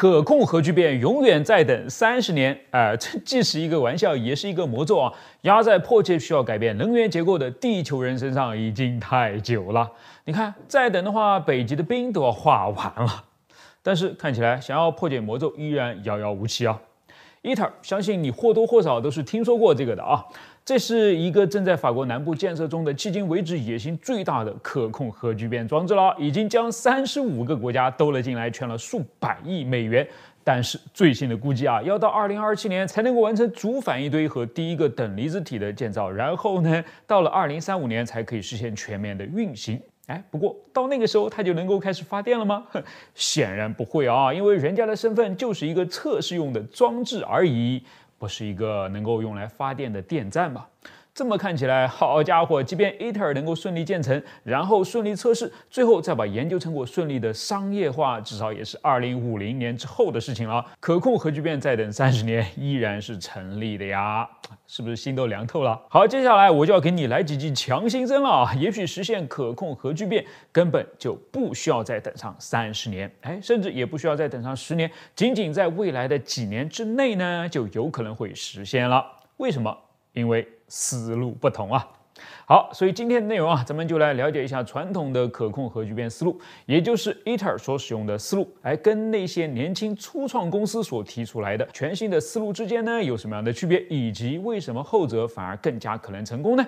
可控核聚变永远在等三十年，哎，这既是一个玩笑，也是一个魔咒啊！压在迫切需要改变能源结构的地球人身上已经太久了。你看，再等的话，北极的冰都要化完了。但是看起来，想要破解魔咒依然遥遥无期啊！伊特，相信你或多或少都是听说过这个的啊。这是一个正在法国南部建设中的，迄今为止野心最大的可控核聚变装置了，已经将三十五个国家兜了进来，圈了数百亿美元。但是最新的估计啊，要到二零二七年才能够完成主反应堆和第一个等离子体的建造，然后呢，到了二零三五年才可以实现全面的运行。哎，不过到那个时候，它就能够开始发电了吗？显然不会啊，因为人家的身份就是一个测试用的装置而已。不是一个能够用来发电的电站吗？这么看起来，好家伙，即便 ITER 能够顺利建成，然后顺利测试，最后再把研究成果顺利的商业化，至少也是二零五零年之后的事情了。可控核聚变再等三十年依然是成立的呀，是不是心都凉透了？好，接下来我就要给你来几剂强心针了啊！也许实现可控核聚变根本就不需要再等上三十年，哎，甚至也不需要再等上十年，仅仅在未来的几年之内呢，就有可能会实现了。为什么？因为。思路不同啊，好，所以今天的内容啊，咱们就来了解一下传统的可控核聚变思路，也就是 ITER 所使用的思路，哎，跟那些年轻初创公司所提出来的全新的思路之间呢，有什么样的区别，以及为什么后者反而更加可能成功呢？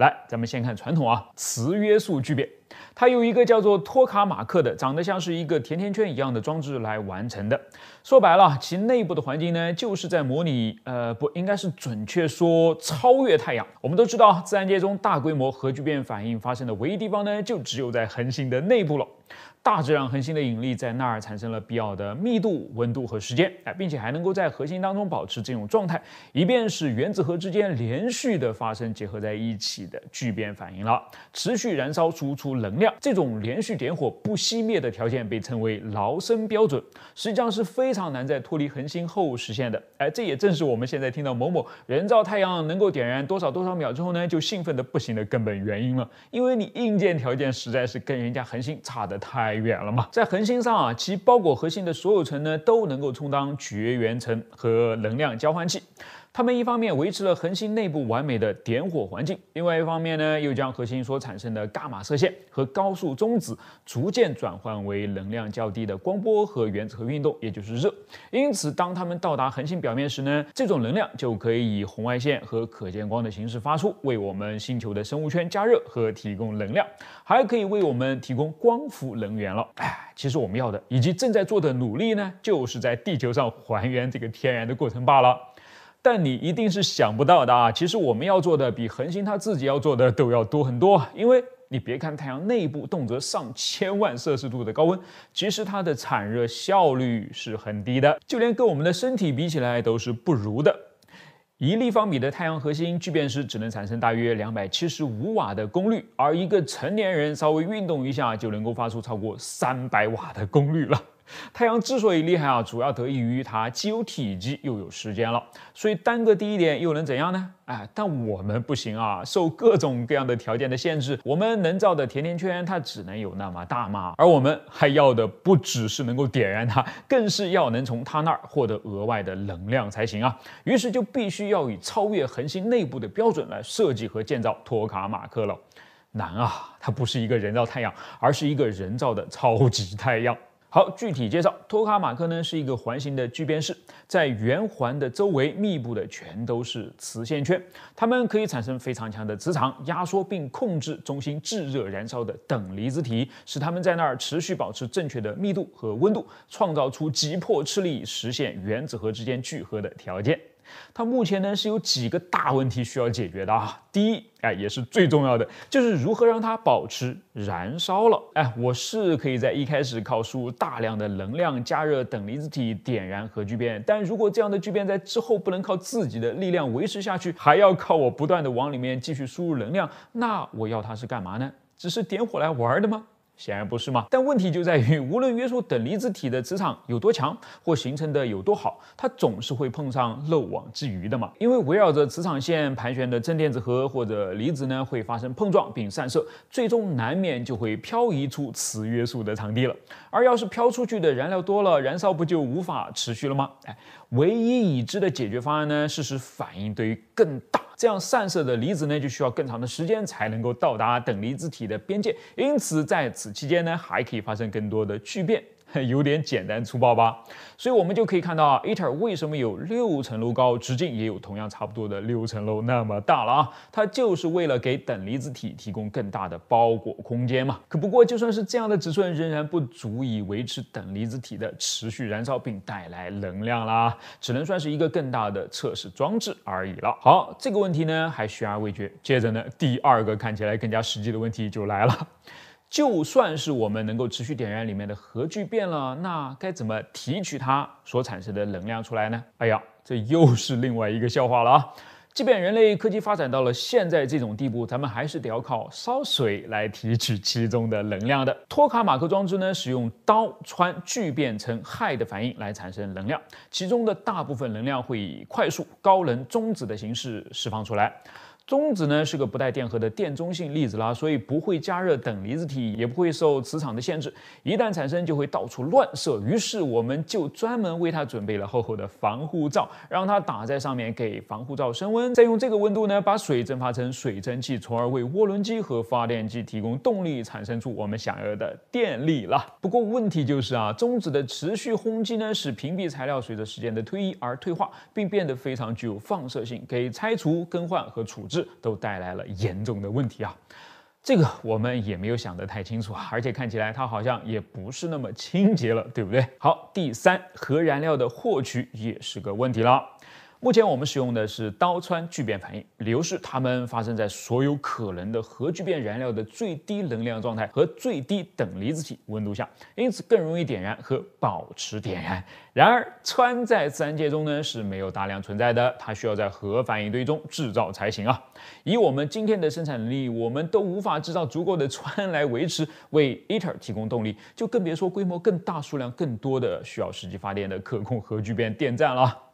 来，咱们先看传统啊，磁约束聚变，它有一个叫做托卡马克的，长得像是一个甜甜圈一样的装置来完成的。说白了，其内部的环境呢，就是在模拟，呃，不，应该是准确说超越太阳。我们都知道，自然界中大规模核聚变反应发生的唯一地方呢，就只有在恒星的内部了。大质量恒星的引力在那儿产生了必要的密度、温度和时间，哎，并且还能够在核心当中保持这种状态，以便使原子核之间连续的发生结合在一起的聚变反应了，持续燃烧输出能量。这种连续点火不熄灭的条件被称为劳森标准，实际上是非常难在脱离恒星后实现的。哎，这也正是我们现在听到某某人造太阳能够点燃多少多少秒之后呢，就兴奋的不行的根本原因了，因为你硬件条件实在是跟人家恒星差的太。太远了嘛，在恒星上啊，其包裹核心的所有层呢，都能够充当绝缘层和能量交换器。它们一方面维持了恒星内部完美的点火环境，另外一方面呢，又将核心所产生的伽马射线和高速中子逐渐转换为能量较低的光波和原子核运动，也就是热。因此，当它们到达恒星表面时呢，这种能量就可以以红外线和可见光的形式发出，为我们星球的生物圈加热和提供能量，还可以为我们提供光伏能。源了，哎，其实我们要的以及正在做的努力呢，就是在地球上还原这个天然的过程罢了。但你一定是想不到的啊，其实我们要做的比恒星它自己要做的都要多很多。因为你别看太阳内部动辄上千万摄氏度的高温，其实它的产热效率是很低的，就连跟我们的身体比起来都是不如的。一立方米的太阳核心聚变时，只能产生大约两百七十五瓦的功率，而一个成年人稍微运动一下，就能够发出超过三百瓦的功率了。太阳之所以厉害啊，主要得益于它既有体积又有时间了。所以单个低一点又能怎样呢？哎，但我们不行啊，受各种各样的条件的限制，我们能造的甜甜圈它只能有那么大嘛。而我们还要的不只是能够点燃它，更是要能从它那儿获得额外的能量才行啊。于是就必须要以超越恒星内部的标准来设计和建造托卡马克了。难啊，它不是一个人造太阳，而是一个人造的超级太阳。好，具体介绍托卡马克呢，是一个环形的聚变室，在圆环的周围密布的全都是磁线圈，它们可以产生非常强的磁场，压缩并控制中心炙热燃烧的等离子体，使它们在那儿持续保持正确的密度和温度，创造出急迫斥力，实现原子核之间聚合的条件。它目前呢是有几个大问题需要解决的啊。第一，哎，也是最重要的，就是如何让它保持燃烧了。哎，我是可以在一开始靠输入大量的能量加热等离子体点燃核聚变，但如果这样的聚变在之后不能靠自己的力量维持下去，还要靠我不断的往里面继续输入能量，那我要它是干嘛呢？只是点火来玩的吗？显然不是吗？但问题就在于，无论约束等离子体的磁场有多强，或形成的有多好，它总是会碰上漏网之鱼的嘛。因为围绕着磁场线盘旋的正电子和或者离子呢，会发生碰撞并散射，最终难免就会漂移出磁约束的场地了。而要是飘出去的燃料多了，燃烧不就无法持续了吗？哎，唯一已知的解决方案呢？是使反应堆更大。这样散射的离子呢，就需要更长的时间才能够到达等离子体的边界，因此在此期间呢，还可以发生更多的聚变。有点简单粗暴吧，所以我们就可以看到啊，ITER 为什么有六层楼高，直径也有同样差不多的六层楼那么大了啊？它就是为了给等离子体提供更大的包裹空间嘛。可不过，就算是这样的尺寸，仍然不足以维持等离子体的持续燃烧并带来能量啦，只能算是一个更大的测试装置而已了。好，这个问题呢还悬而未决。接着呢，第二个看起来更加实际的问题就来了。就算是我们能够持续点燃里面的核聚变了，那该怎么提取它所产生的能量出来呢？哎呀，这又是另外一个笑话了啊！即便人类科技发展到了现在这种地步，咱们还是得要靠烧水来提取其中的能量的。托卡马克装置呢，使用刀穿聚变成氦的反应来产生能量，其中的大部分能量会以快速、高能中子的形式释放出来。中子呢是个不带电荷的电中性粒子啦，所以不会加热等离子体，也不会受磁场的限制。一旦产生，就会到处乱射。于是我们就专门为它准备了厚厚的防护罩，让它打在上面，给防护罩升温。再用这个温度呢，把水蒸发成水蒸气，从而为涡轮机和发电机提供动力，产生出我们想要的电力了。不过问题就是啊，中子的持续轰击呢，使屏蔽材料随着时间的推移而退化，并变得非常具有放射性，给拆除、更换和处。都带来了严重的问题啊，这个我们也没有想得太清楚啊，而且看起来它好像也不是那么清洁了，对不对？好，第三，核燃料的获取也是个问题了。目前我们使用的是氘氚聚变反应，理由是它们发生在所有可能的核聚变燃料的最低能量状态和最低等离子体温度下，因此更容易点燃和保持点燃。然而，氚在自然界中呢是没有大量存在的，它需要在核反应堆中制造才行啊。以我们今天的生产能力，我们都无法制造足够的氚来维持为 ITER 提供动力，就更别说规模更大、数量更多的需要实际发电的可控核聚变电站了。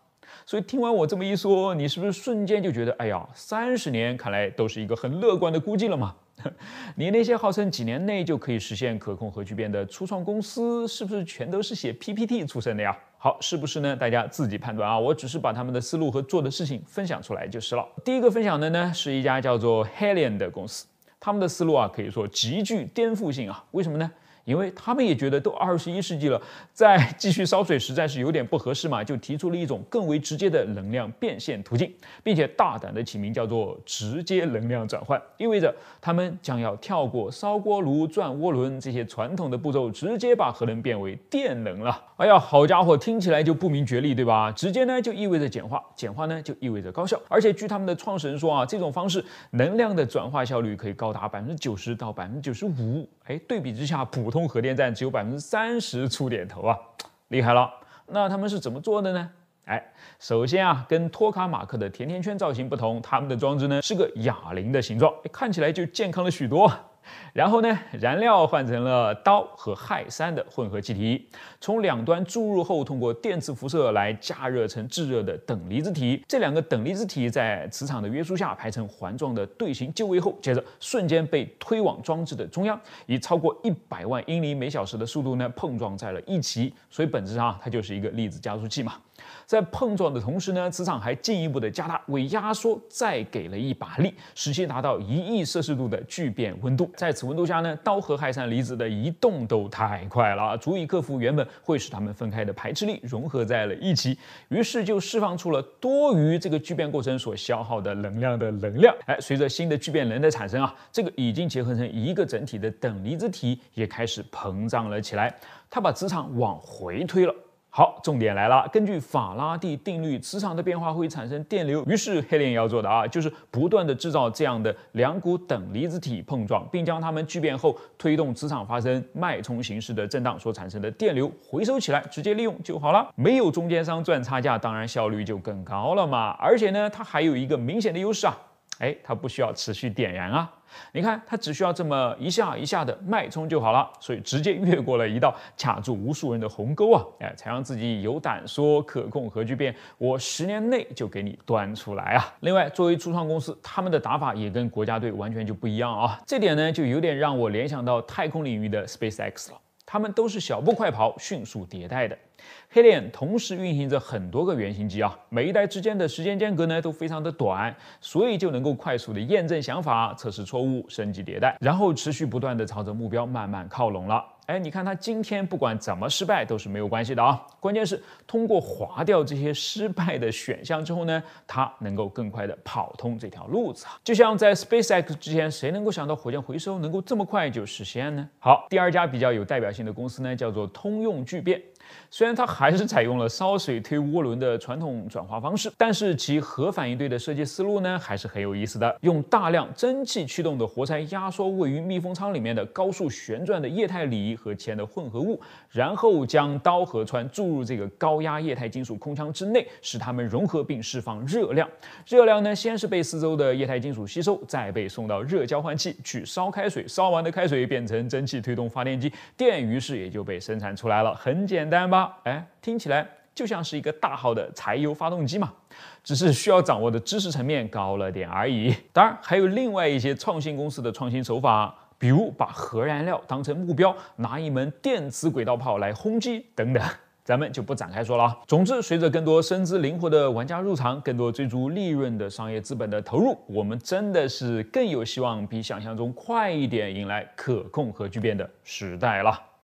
所以听完我这么一说，你是不是瞬间就觉得，哎呀，三十年看来都是一个很乐观的估计了嘛？你那些号称几年内就可以实现可控核聚变的初创公司，是不是全都是写 PPT 出身的呀？好，是不是呢？大家自己判断啊，我只是把他们的思路和做的事情分享出来就是了。第一个分享的呢，是一家叫做 Helion 的公司，他们的思路啊，可以说极具颠覆性啊，为什么呢？因为他们也觉得都二十一世纪了，再继续烧水实在是有点不合适嘛，就提出了一种更为直接的能量变现途径，并且大胆的起名叫做直接能量转换，意味着他们将要跳过烧锅炉、转涡轮这些传统的步骤，直接把核能变为电能了。哎呀，好家伙，听起来就不明觉厉，对吧？直接呢就意味着简化，简化呢就意味着高效。而且据他们的创始人说啊，这种方式能量的转化效率可以高达百分之九十到百分之九十五。哎，对比之下普通通核电站只有百分之三十出点头啊，厉害了！那他们是怎么做的呢？哎，首先啊，跟托卡马克的甜甜圈造型不同，他们的装置呢是个哑铃的形状，看起来就健康了许多。然后呢，燃料换成了氘和氦三的混合气体，从两端注入后，通过电磁辐射来加热成炙热的等离子体。这两个等离子体在磁场的约束下排成环状的队形就位后，接着瞬间被推往装置的中央，以超过一百万英里每小时的速度呢碰撞在了一起。所以本质上它就是一个粒子加速器嘛。在碰撞的同时呢，磁场还进一步的加大，为压缩再给了一把力，使其达到一亿摄氏度的聚变温度。在此温度下呢，氘和氦闪离子的移动都太快了，足以克服原本会使它们分开的排斥力，融合在了一起。于是就释放出了多余这个聚变过程所消耗的能量的能量。哎，随着新的聚变能的产生啊，这个已经结合成一个整体的等离子体也开始膨胀了起来，它把磁场往回推了。好，重点来了。根据法拉第定律，磁场的变化会产生电流。于是黑链要做的啊，就是不断的制造这样的两股等离子体碰撞，并将它们聚变后推动磁场发生脉冲形式的震荡所产生的电流回收起来，直接利用就好了。没有中间商赚差价，当然效率就更高了嘛。而且呢，它还有一个明显的优势啊。哎，它不需要持续点燃啊！你看，它只需要这么一下一下的脉冲就好了，所以直接越过了一道卡住无数人的鸿沟啊！哎，才让自己有胆说可控核聚变，我十年内就给你端出来啊！另外，作为初创公司，他们的打法也跟国家队完全就不一样啊！这点呢，就有点让我联想到太空领域的 SpaceX 了，他们都是小步快跑、迅速迭代的。黑链同时运行着很多个原型机啊，每一代之间的时间间隔呢都非常的短，所以就能够快速的验证想法、测试错误、升级迭代，然后持续不断的朝着目标慢慢靠拢了。哎，你看他今天不管怎么失败都是没有关系的啊，关键是通过划掉这些失败的选项之后呢，他能够更快的跑通这条路子啊。就像在 SpaceX 之前，谁能够想到火箭回收能够这么快就实现呢？好，第二家比较有代表性的公司呢，叫做通用聚变。虽然它还是采用了烧水推涡轮的传统转化方式，但是其核反应堆的设计思路呢还是很有意思的。用大量蒸汽驱动的活塞压缩位于密封舱里面的高速旋转的液态锂和铅的混合物，然后将刀和氚注入这个高压液态金属空腔之内，使它们融合并释放热量。热量呢先是被四周的液态金属吸收，再被送到热交换器去烧开水。烧完的开水变成蒸汽推动发电机，电于是也就被生产出来了。很简单。三八哎，听起来就像是一个大号的柴油发动机嘛，只是需要掌握的知识层面高了点而已。当然，还有另外一些创新公司的创新手法，比如把核燃料当成目标，拿一门电磁轨道炮来轰击等等，咱们就不展开说了。总之，随着更多身姿灵活的玩家入场，更多追逐利润的商业资本的投入，我们真的是更有希望比想象中快一点迎来可控核聚变的时代了。